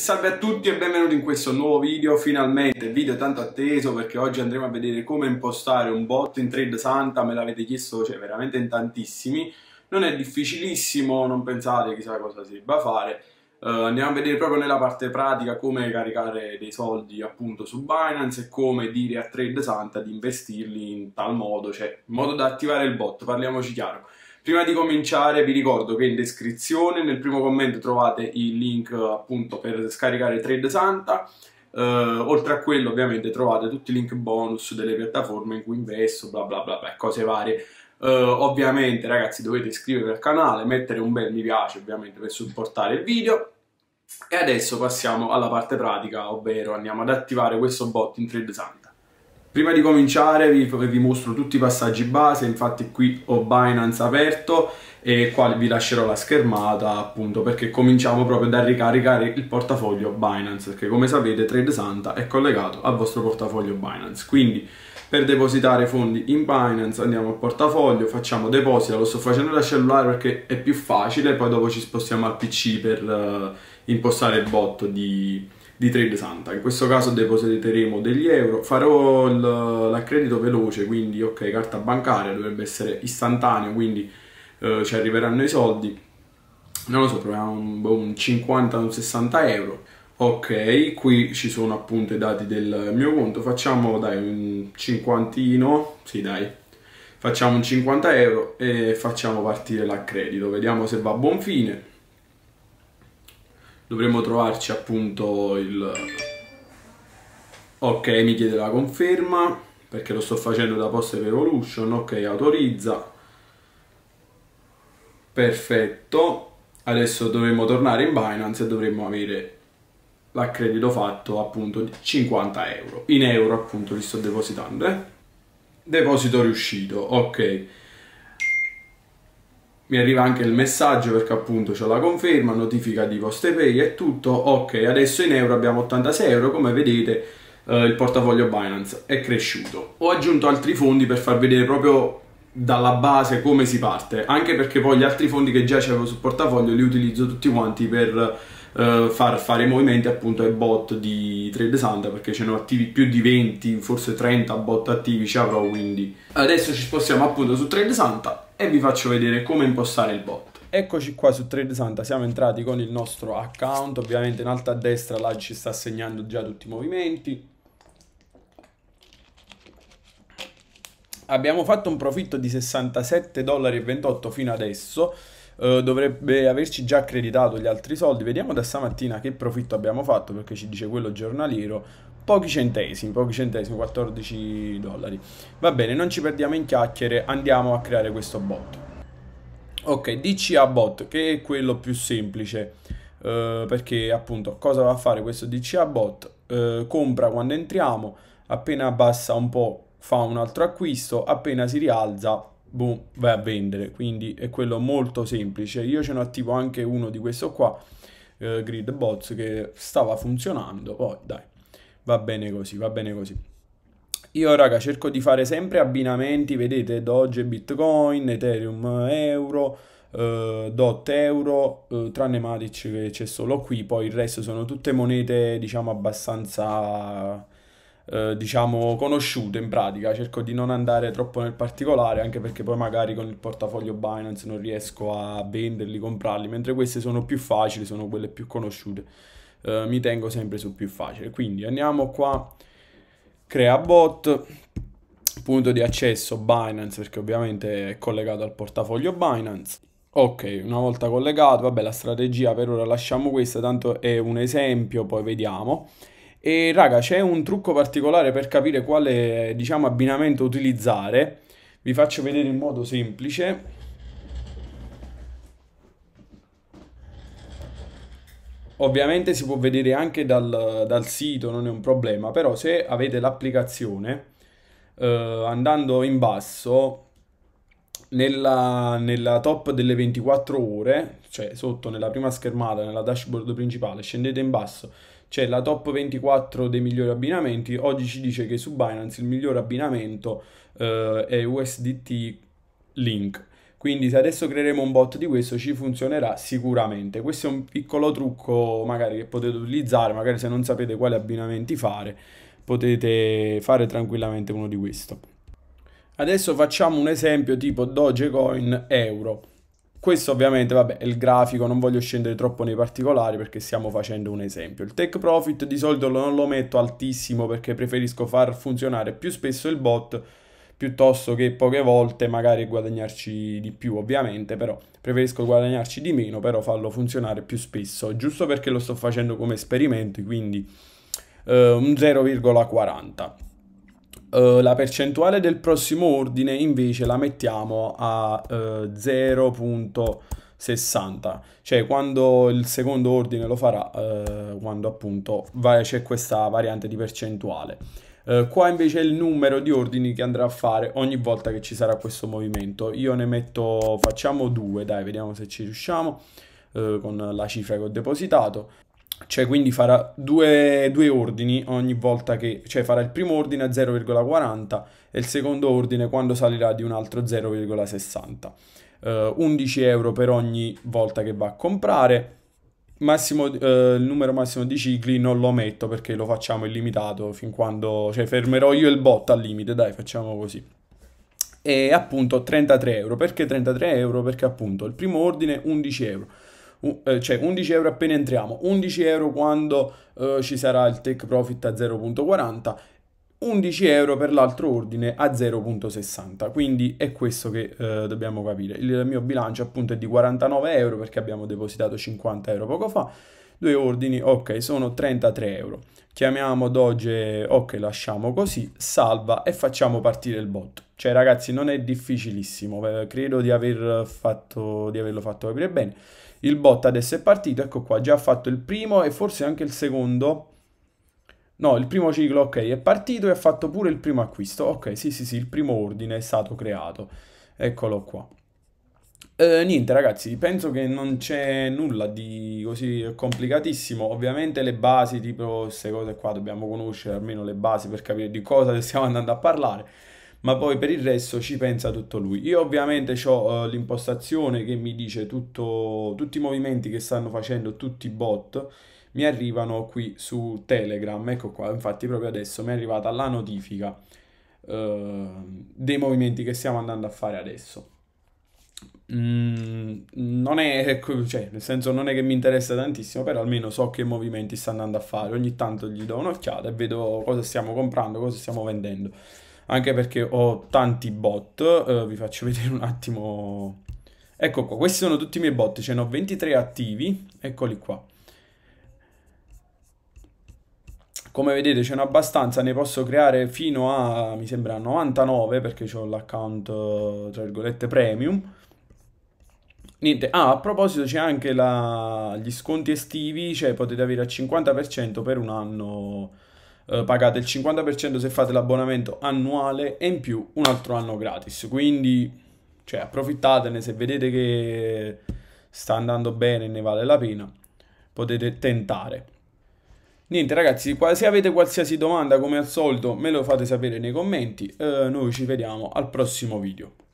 Salve a tutti e benvenuti in questo nuovo video, finalmente, video tanto atteso perché oggi andremo a vedere come impostare un bot in Trade Santa, me l'avete chiesto cioè, veramente in tantissimi, non è difficilissimo, non pensate chissà cosa si debba fare, uh, andiamo a vedere proprio nella parte pratica come caricare dei soldi appunto su Binance e come dire a Trade Santa di investirli in tal modo, cioè in modo da attivare il bot, parliamoci chiaro. Prima di cominciare vi ricordo che in descrizione, nel primo commento trovate il link appunto per scaricare Trade Santa, eh, oltre a quello ovviamente trovate tutti i link bonus delle piattaforme in cui investo, bla bla bla, bla cose varie. Eh, ovviamente ragazzi dovete iscrivervi al canale, mettere un bel mi piace ovviamente per supportare il video. E adesso passiamo alla parte pratica, ovvero andiamo ad attivare questo bot in Trade Santa. Prima di cominciare vi, vi, mostro tutti i passaggi base, infatti qui ho Binance aperto e qua vi lascerò la schermata appunto perché cominciamo proprio da ricaricare il portafoglio Binance che come sapete TradeSanta è collegato al vostro portafoglio Binance quindi per depositare fondi in Binance andiamo al portafoglio, facciamo deposito, lo sto facendo da cellulare perché è più facile poi dopo ci spostiamo al PC per uh, impostare il bot di di Trade Santa. In questo caso depositeremo degli euro, farò l'accredito veloce, quindi ok, carta bancaria dovrebbe essere istantaneo, quindi eh, ci arriveranno i soldi. Non lo so, proviamo un, boh, un 50, un 60 euro. Ok, qui ci sono appunto i dati del mio conto, facciamo dai un cinquantino, sì dai, facciamo un 50 euro e facciamo partire l'accredito, vediamo se va a buon fine dovremmo trovarci appunto il... Ok, mi chiede la conferma, perché lo sto facendo da Post Evolution, ok, autorizza. Perfetto, adesso dovremmo tornare in Binance e dovremmo avere l'accredito fatto appunto di 50 euro. In euro appunto li sto depositando, eh? Deposito riuscito, ok mi arriva anche il messaggio perché appunto c'è la conferma, notifica di poste pay e tutto, ok adesso in euro abbiamo 86 euro come vedete eh, il portafoglio Binance è cresciuto. Ho aggiunto altri fondi per far vedere proprio dalla base come si parte, anche perché poi gli altri fondi che già c'erano sul portafoglio li utilizzo tutti quanti per eh, far fare i movimenti appunto ai bot di TradeSanta, perché ce ne ho attivi più di 20, forse 30 bot attivi ci avrò quindi. Adesso ci spostiamo appunto su TradeSanta. Santa e vi faccio vedere come impostare il bot. Eccoci qua su TradeSanta, siamo entrati con il nostro account, ovviamente in alto a destra là ci sta segnando già tutti i movimenti. Abbiamo fatto un profitto di 67,28 dollari fino adesso, eh, dovrebbe averci già accreditato gli altri soldi. Vediamo da stamattina che profitto abbiamo fatto perché ci dice quello giornaliero, pochi centesimi, pochi centesimi, 14 dollari. Va bene, non ci perdiamo in chiacchiere, andiamo a creare questo bot. Ok, DCA bot, che è quello più semplice, eh, perché appunto cosa va a fare questo DCA bot? Eh, compra quando entriamo, appena abbassa un po' fa un altro acquisto, appena si rialza, boom, vai a vendere. Quindi è quello molto semplice. Io ce n'ho attivo anche uno di questo qua, eh, Grid Bots, che stava funzionando, poi oh, dai va bene così, va bene così. Io raga cerco di fare sempre abbinamenti, vedete, Doge, Bitcoin, Ethereum, Euro, eh, DOT Euro, eh, tranne Matic che c'è solo qui, poi il resto sono tutte monete diciamo abbastanza eh, diciamo conosciute in pratica, cerco di non andare troppo nel particolare anche perché poi magari con il portafoglio Binance non riesco a venderli, comprarli, mentre queste sono più facili, sono quelle più conosciute. Eh, mi tengo sempre su più facile. Quindi andiamo qua, crea bot, punto di accesso Binance perché ovviamente è collegato al portafoglio Binance. Ok, una volta collegato, vabbè la strategia per ora lasciamo questa, tanto è un esempio, poi vediamo. E raga, c'è un trucco particolare per capire quale, diciamo, abbinamento utilizzare. Vi faccio vedere in modo semplice. Ovviamente si può vedere anche dal, dal sito, non è un problema, però se avete l'applicazione, eh, andando in basso, nella, nella, top delle 24 ore, cioè sotto nella prima schermata, nella dashboard principale, scendete in basso, c'è la top 24 dei migliori abbinamenti. Oggi ci dice che su Binance il miglior abbinamento eh, è USDT Link. Quindi se adesso creeremo un bot di questo ci funzionerà sicuramente. Questo è un piccolo trucco magari che potete utilizzare, magari se non sapete quali abbinamenti fare, potete fare tranquillamente uno di questo. Adesso facciamo un esempio tipo Dogecoin Euro. Questo ovviamente, vabbè, è il grafico, non voglio scendere troppo nei particolari perché stiamo facendo un esempio. Il take profit di solito non lo metto altissimo perché preferisco far funzionare più spesso il bot piuttosto che poche volte magari guadagnarci di più ovviamente, però preferisco guadagnarci di meno, però farlo funzionare più spesso, giusto perché lo sto facendo come esperimento, quindi eh, un 0,40. Eh, la percentuale del prossimo ordine invece la mettiamo a eh, 0,60, cioè quando il secondo ordine lo farà, eh, quando appunto va, c'è questa variante di percentuale. Uh, qua invece è il numero di ordini che andrà a fare ogni volta che ci sarà questo movimento. Io ne metto, facciamo due, dai, vediamo se ci riusciamo uh, con la cifra che ho depositato. Cioè quindi farà due, due ordini ogni volta che... Cioè farà il primo ordine a 0,40 e il secondo ordine quando salirà di un altro 0,60. Uh, 11 euro per ogni volta che va a comprare Massimo, eh, il numero massimo di cicli non lo metto perché lo facciamo illimitato fin quando, cioè fermerò io il bot al limite, dai facciamo così. E appunto 33 euro, perché 33 euro? Perché appunto il primo ordine 11 euro, eh, cioè 11 euro appena entriamo, 11 euro quando eh, ci sarà il take profit a 0.40 11 euro per l'altro ordine a 0.60 quindi è questo che eh, dobbiamo capire il mio bilancio appunto è di 49 euro perché abbiamo depositato 50 euro poco fa due ordini ok sono 33 euro chiamiamo doge ok lasciamo così salva e facciamo partire il bot cioè ragazzi non è difficilissimo eh, credo di aver fatto di averlo fatto capire bene il bot adesso è partito ecco qua già ha fatto il primo e forse anche il secondo No, il primo ciclo, ok, è partito e ha fatto pure il primo acquisto. Ok, sì, sì, sì, il primo ordine è stato creato. Eccolo qua. Eh, niente ragazzi, penso che non c'è nulla di così complicatissimo, ovviamente le basi tipo queste cose qua dobbiamo conoscere almeno le basi per capire di cosa stiamo andando a parlare, ma poi per il resto ci pensa tutto lui. Io ovviamente ho eh, l'impostazione che mi dice tutto, tutti i movimenti che stanno facendo tutti i bot, mi arrivano qui su Telegram, ecco qua, infatti proprio adesso mi è arrivata la notifica eh, dei movimenti che stiamo andando a fare adesso. Mm, non è, ecco, cioè, nel senso non è che mi interessa tantissimo, però almeno so che movimenti sta andando a fare. Ogni tanto gli do un'occhiata e vedo cosa stiamo comprando, cosa stiamo vendendo. Anche perché ho tanti bot, eh, vi faccio vedere un attimo. Ecco qua, questi sono tutti i miei bot, ce ne ho 23 attivi, eccoli qua. come vedete ce n'è abbastanza, ne posso creare fino a, mi sembra, 99 perché ho l'account, eh, tra virgolette, premium. Niente, ah, a proposito c'è anche la... gli sconti estivi, cioè potete avere al 50% per un anno, eh, pagate il 50% se fate l'abbonamento annuale e in più un altro anno gratis, quindi cioè, approfittatene se vedete che sta andando bene e ne vale la pena, potete tentare. Niente ragazzi, se avete qualsiasi domanda come al solito me lo fate sapere nei commenti, eh, noi ci vediamo al prossimo video.